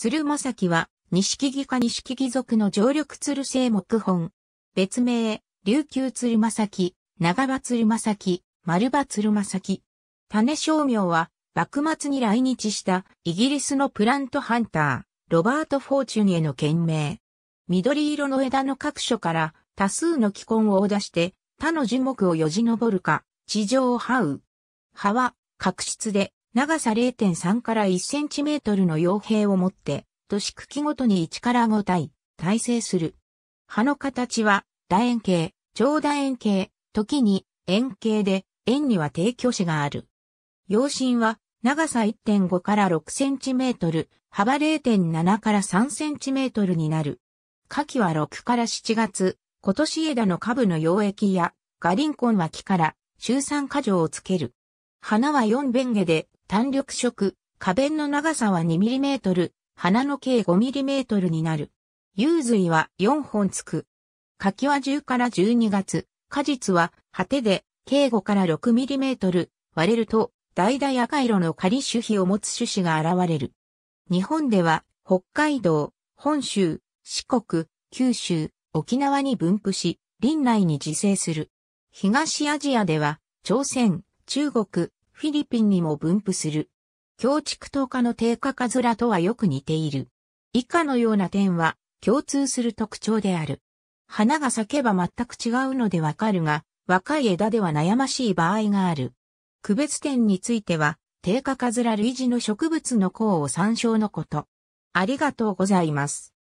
鶴正樹は、錦木か錦木族の常緑鶴生木本。別名、琉球鶴正樹、長場鶴正樹、丸場鶴正樹。種商名は、幕末に来日したイギリスのプラントハンター、ロバート・フォーチュンへの件名。緑色の枝の各所から多数の気根を出して他の樹木をよじ登るか、地上を這う。葉は、角質で、長さ0.3から1センチメートルの傭兵を持って、都市ごとに1から5体、体制する。葉の形は、楕円形、長楕円形、時に円形で、円には低挙子がある。陽芯は、長さ1.5から6センチメートル、幅0.7から3センチメートルになる。夏季は6から7月、今年枝の下部の溶液や、ガリンコン脇から、週3箇状をつける。花は4弁下で、単緑色、花弁の長さは 2mm、花の径 5mm になる。幽髄は4本つく。柿は10から12月、果実は果てで、径5から 6mm、割れると、々赤色の仮種皮を持つ種子が現れる。日本では、北海道、本州、四国、九州、沖縄に分布し、林内に自生する。東アジアでは、朝鮮、中国、フィリピンにも分布する。強畜等価の低価カズラとはよく似ている。以下のような点は共通する特徴である。花が咲けば全く違うのでわかるが、若い枝では悩ましい場合がある。区別点については、低価カズラ類似の植物の項を参照のこと。ありがとうございます。